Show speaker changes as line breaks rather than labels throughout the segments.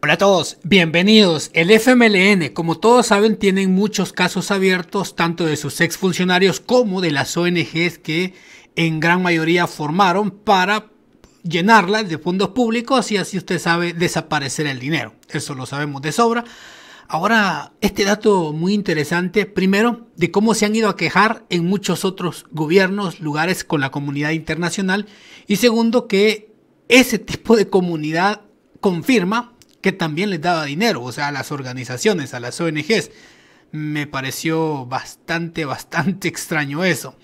Hola a todos, bienvenidos. El FMLN, como todos saben, tienen muchos casos abiertos, tanto de sus exfuncionarios como de las ONGs que en gran mayoría formaron para llenarlas de fondos públicos y así usted sabe desaparecer el dinero. Eso lo sabemos de sobra. Ahora, este dato muy interesante, primero, de cómo se han ido a quejar en muchos otros gobiernos, lugares con la comunidad internacional, y segundo, que ese tipo de comunidad confirma que también les daba dinero, o sea, a las organizaciones, a las ONGs. Me pareció bastante, bastante extraño eso.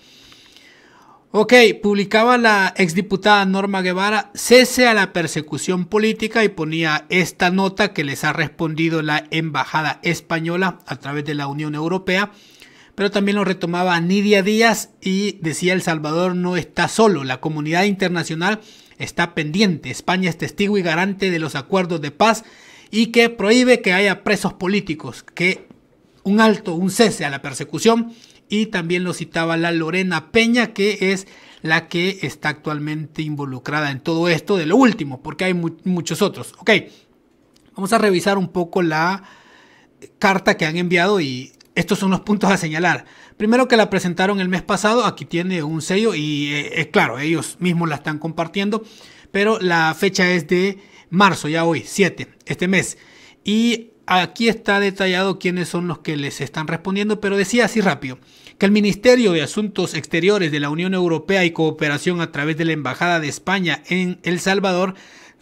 Ok, publicaba la exdiputada Norma Guevara, cese a la persecución política y ponía esta nota que les ha respondido la Embajada Española a través de la Unión Europea, pero también lo retomaba Nidia Díaz y decía El Salvador no está solo, la comunidad internacional está pendiente. España es testigo y garante de los acuerdos de paz y que prohíbe que haya presos políticos, que un alto, un cese a la persecución. Y también lo citaba la Lorena Peña, que es la que está actualmente involucrada en todo esto de lo último, porque hay muchos otros. Ok, vamos a revisar un poco la carta que han enviado y estos son los puntos a señalar. Primero que la presentaron el mes pasado, aquí tiene un sello y eh, es claro, ellos mismos la están compartiendo, pero la fecha es de marzo, ya hoy, 7, este mes. Y aquí está detallado quiénes son los que les están respondiendo, pero decía así rápido, que el Ministerio de Asuntos Exteriores de la Unión Europea y Cooperación a través de la Embajada de España en El Salvador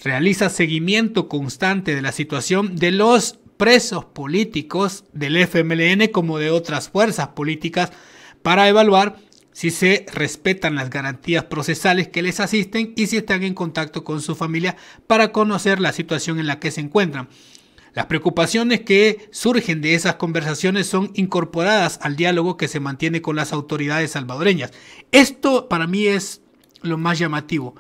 realiza seguimiento constante de la situación de los presos políticos del FMLN como de otras fuerzas políticas para evaluar si se respetan las garantías procesales que les asisten y si están en contacto con su familia para conocer la situación en la que se encuentran. Las preocupaciones que surgen de esas conversaciones son incorporadas al diálogo que se mantiene con las autoridades salvadoreñas. Esto para mí es lo más llamativo.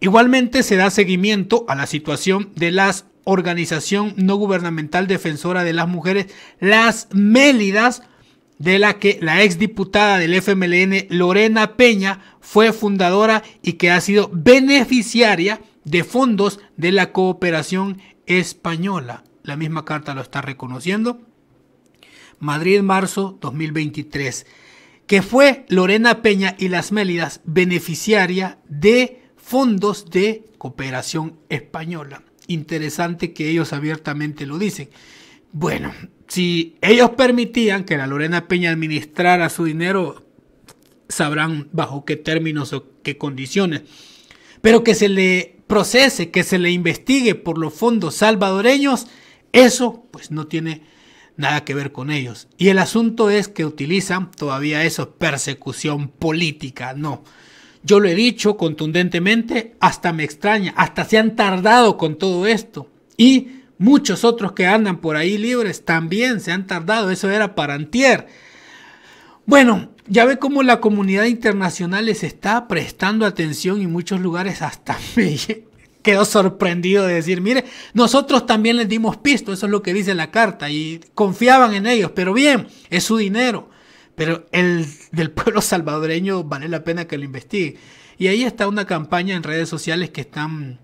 Igualmente se da seguimiento a la situación de las organización no gubernamental defensora de las mujeres, las Mélidas, de la que la exdiputada del FMLN Lorena Peña fue fundadora y que ha sido beneficiaria de fondos de la cooperación española. La misma carta lo está reconociendo. Madrid, marzo 2023. Que fue Lorena Peña y las Mélidas beneficiaria de fondos de cooperación española interesante que ellos abiertamente lo dicen. Bueno, si ellos permitían que la Lorena Peña administrara su dinero, sabrán bajo qué términos o qué condiciones. Pero que se le procese, que se le investigue por los fondos salvadoreños, eso pues no tiene nada que ver con ellos. Y el asunto es que utilizan todavía eso, persecución política, no. Yo lo he dicho contundentemente, hasta me extraña, hasta se han tardado con todo esto. Y muchos otros que andan por ahí libres también se han tardado, eso era para antier. Bueno, ya ve cómo la comunidad internacional les está prestando atención y muchos lugares hasta me quedó sorprendido de decir, mire, nosotros también les dimos pisto, eso es lo que dice la carta, y confiaban en ellos, pero bien, es su dinero pero el del pueblo salvadoreño vale la pena que lo investigue. Y ahí está una campaña en redes sociales que están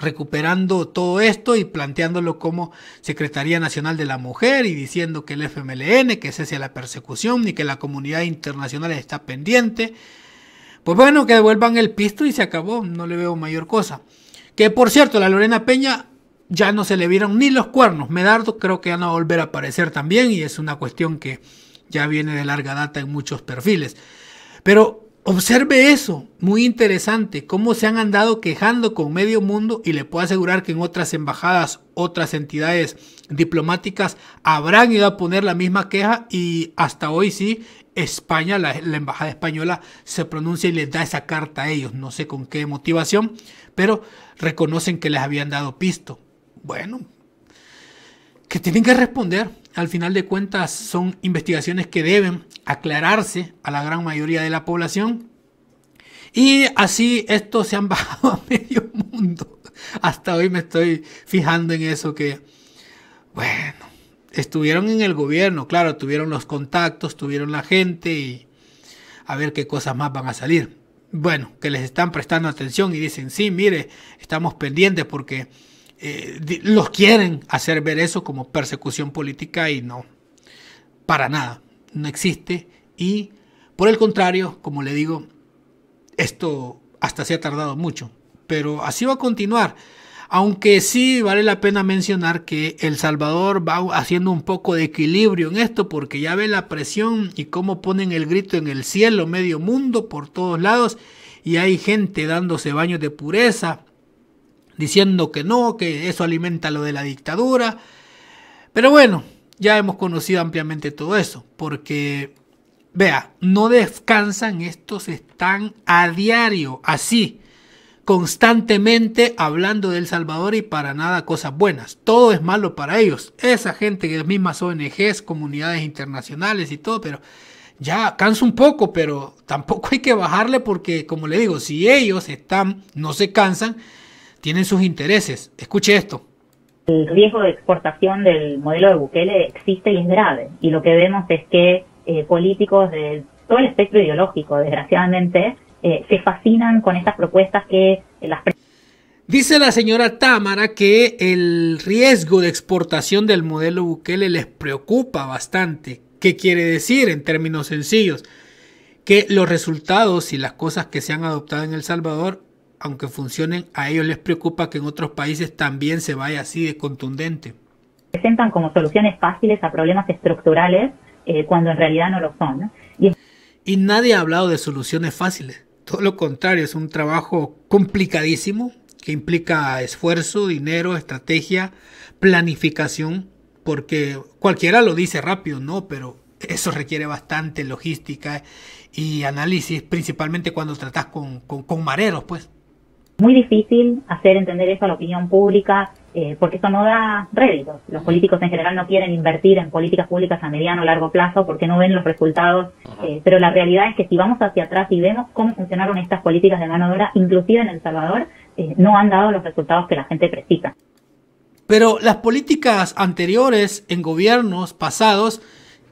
recuperando todo esto y planteándolo como Secretaría Nacional de la Mujer y diciendo que el FMLN, que cese la persecución y que la comunidad internacional está pendiente. Pues bueno, que devuelvan el pisto y se acabó, no le veo mayor cosa. Que por cierto, la Lorena Peña ya no se le vieron ni los cuernos. Medardo creo que van a volver a aparecer también y es una cuestión que ya viene de larga data en muchos perfiles. Pero observe eso, muy interesante, cómo se han andado quejando con medio mundo y le puedo asegurar que en otras embajadas, otras entidades diplomáticas habrán ido a poner la misma queja y hasta hoy sí, España, la, la embajada española se pronuncia y les da esa carta a ellos, no sé con qué motivación, pero reconocen que les habían dado pisto. Bueno, que tienen que responder al final de cuentas son investigaciones que deben aclararse a la gran mayoría de la población. Y así esto se han bajado a medio mundo. Hasta hoy me estoy fijando en eso que, bueno, estuvieron en el gobierno, claro, tuvieron los contactos, tuvieron la gente y a ver qué cosas más van a salir. Bueno, que les están prestando atención y dicen, sí, mire, estamos pendientes porque eh, los quieren hacer ver eso como persecución política y no, para nada, no existe. Y por el contrario, como le digo, esto hasta se ha tardado mucho, pero así va a continuar. Aunque sí vale la pena mencionar que El Salvador va haciendo un poco de equilibrio en esto porque ya ve la presión y cómo ponen el grito en el cielo, medio mundo, por todos lados, y hay gente dándose baños de pureza, diciendo que no, que eso alimenta lo de la dictadura. Pero bueno, ya hemos conocido ampliamente todo eso, porque, vea, no descansan, estos están a diario, así, constantemente hablando de El Salvador y para nada cosas buenas. Todo es malo para ellos. Esa gente que mismas ONGs, comunidades internacionales y todo, pero ya cansa un poco, pero tampoco hay que bajarle porque, como le digo, si ellos están, no se cansan, tienen sus intereses. Escuche esto. El riesgo de exportación del modelo de Bukele existe y es grave. Y lo que vemos es que eh, políticos de todo el espectro ideológico, desgraciadamente, eh, se fascinan con estas propuestas que las... Dice la señora Támara que el riesgo de exportación del modelo Bukele les preocupa bastante. ¿Qué quiere decir en términos sencillos? Que los resultados y las cosas que se han adoptado en El Salvador aunque funcionen, a ellos les preocupa que en otros países también se vaya así de contundente. Presentan como soluciones fáciles a problemas estructurales eh, cuando en realidad no lo son. Y... nadie ha hablado de soluciones fáciles. Todo lo contrario, es un trabajo complicadísimo que implica esfuerzo, dinero, estrategia, planificación, porque cualquiera lo dice rápido, ¿no? Pero eso requiere bastante logística y análisis, principalmente cuando tratas con mareros, pues muy difícil hacer entender eso a la opinión pública eh, porque eso no da réditos. Los políticos en general no quieren invertir en políticas públicas a mediano o largo plazo porque no ven los resultados. Eh, pero la realidad es que si vamos hacia atrás y vemos cómo funcionaron estas políticas de mano de inclusive en El Salvador, eh, no han dado los resultados que la gente precisa. Pero las políticas anteriores en gobiernos pasados,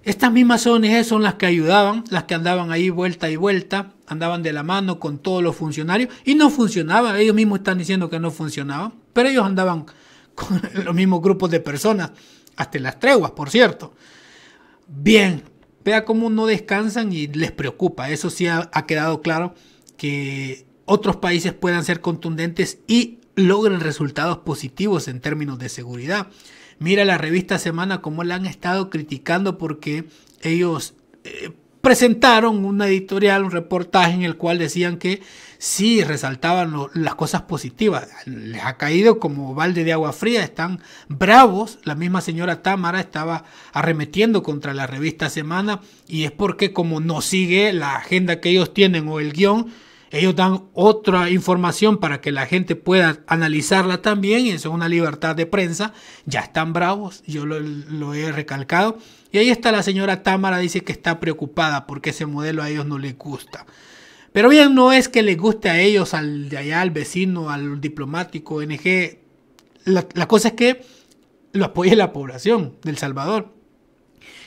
estas mismas ONG son las que ayudaban, las que andaban ahí vuelta y vuelta andaban de la mano con todos los funcionarios y no funcionaba. Ellos mismos están diciendo que no funcionaba, pero ellos andaban con los mismos grupos de personas, hasta las treguas, por cierto. Bien, vea cómo no descansan y les preocupa. Eso sí ha, quedado claro que otros países puedan ser contundentes y logren resultados positivos en términos de seguridad. Mira la revista Semana cómo la han estado criticando porque ellos eh, presentaron una editorial, un reportaje en el cual decían que sí resaltaban las cosas positivas. Les ha caído como balde de agua fría, están bravos. La misma señora Támara estaba arremetiendo contra la revista Semana y es porque como no sigue la agenda que ellos tienen o el guión, ellos dan otra información para que la gente pueda analizarla también. Y eso es una libertad de prensa. Ya están bravos, yo lo, he recalcado. Y ahí está la señora Tamara. dice que está preocupada porque ese modelo a ellos no les gusta. Pero bien, no es que les guste a ellos, al de allá, al vecino, al diplomático, ONG. La, cosa es que lo apoye la población del Salvador.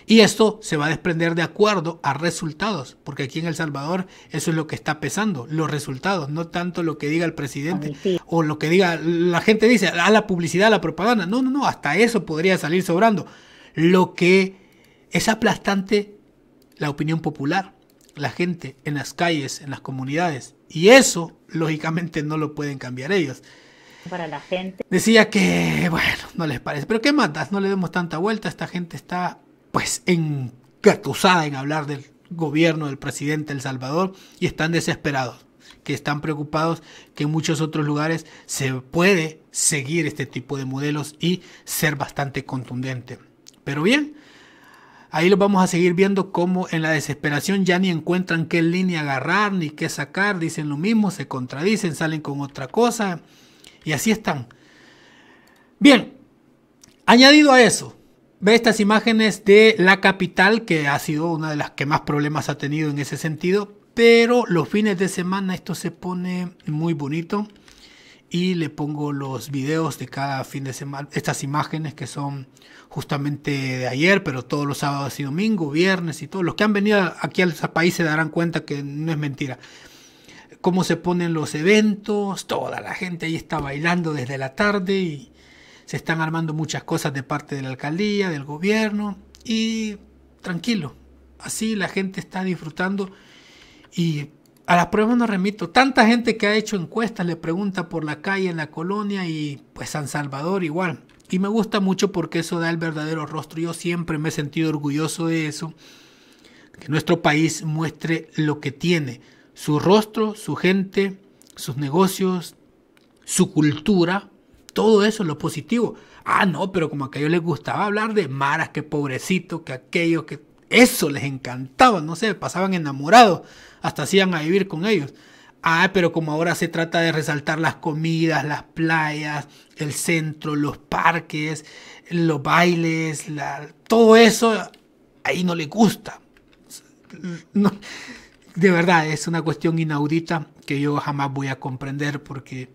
Y esto se va a desprender de acuerdo a resultados, porque aquí en El Salvador eso es lo que está pesando, los resultados, no tanto lo que diga el presidente o lo que diga la gente dice, a ah, la publicidad, a la propaganda. No, no, no, hasta eso podría salir sobrando. Lo que es aplastante, la opinión popular, la gente en las calles, en las comunidades. Y eso, lógicamente, no lo pueden cambiar ellos para la gente. Decía que, bueno, no les parece. Pero ¿qué matas? No le demos tanta vuelta. Esta gente está pues engatusada en hablar del gobierno del presidente El Salvador y están desesperados, que están preocupados que en muchos otros lugares se puede seguir este tipo de modelos y ser bastante contundente. Pero bien, ahí lo vamos a seguir viendo como en la desesperación ya ni encuentran qué línea agarrar ni qué sacar, dicen lo mismo, se contradicen, salen con otra cosa y así están. Bien, añadido a eso, Ve estas imágenes de la capital, que ha sido una de las que más problemas ha tenido en ese sentido, pero los fines de semana esto se pone muy bonito y le pongo los videos de cada fin de semana, estas imágenes que son justamente de ayer, pero todos los sábados y domingos, viernes y todos los que han venido aquí al país se darán cuenta que no es mentira. Cómo se ponen los eventos, toda la gente ahí está bailando desde la tarde y se están armando muchas cosas de parte de la alcaldía, del gobierno y tranquilo, así la gente está disfrutando y a las pruebas no remito. Tanta gente que ha hecho encuestas le pregunta por la calle, en la colonia y pues San Salvador igual. Y me gusta mucho porque eso da el verdadero rostro. Yo siempre me he sentido orgulloso de eso. Que nuestro país muestre lo que tiene. Su rostro, su gente, sus negocios, su cultura todo eso, lo positivo. Ah, no, pero como a aquellos les gustaba hablar de maras, que pobrecito, que aquello, que eso les encantaba, no sé, pasaban enamorados, hasta hacían a vivir con ellos. Ah, pero como ahora se trata de resaltar las comidas, las playas, el centro, los parques, los bailes, todo eso, ahí no le gusta. de verdad, es una cuestión inaudita que yo jamás voy a comprender porque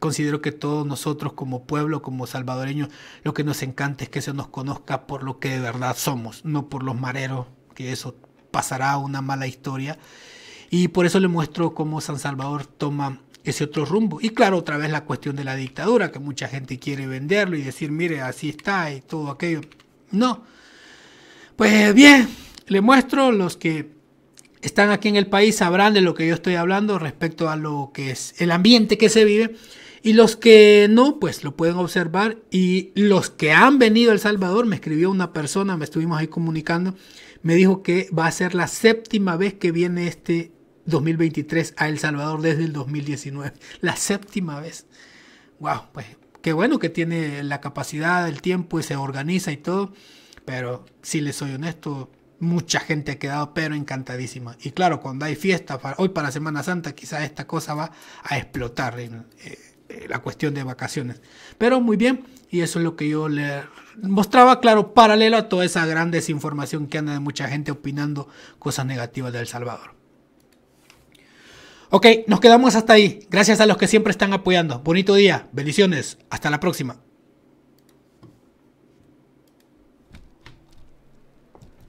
considero que todos nosotros como pueblo, como salvadoreños, lo que nos encanta es que se nos conozca por lo que de verdad somos, no por los mareros, que eso pasará una mala historia. Y por eso le muestro cómo San Salvador toma ese otro rumbo. Y claro, otra vez la cuestión de la dictadura, que mucha gente quiere venderlo y decir, mire, así está y todo aquello. No. Pues bien, le muestro los que están aquí en el país sabrán de lo que yo estoy hablando respecto a lo que es el ambiente que se vive. Y los que no, pues lo pueden observar. Y los que han venido a El Salvador, me escribió una persona, me estuvimos ahí comunicando, me dijo que va a ser la séptima vez que viene este 2023 a El Salvador desde el 2019. La séptima vez. Wow, pues qué bueno que tiene la capacidad, el tiempo y se organiza y todo. Pero si les soy honesto, mucha gente ha quedado pero encantadísima. Y claro, cuando hay fiesta hoy para Semana Santa, quizás esta cosa va a explotar. En, eh, eh, la cuestión de vacaciones. Pero muy bien, y eso es lo que yo le mostraba, claro, paralelo a toda esa gran desinformación que anda de mucha gente opinando cosas negativas de El Salvador. Ok, nos quedamos hasta ahí. Gracias a los que siempre están apoyando. Bonito día, bendiciones, hasta la próxima.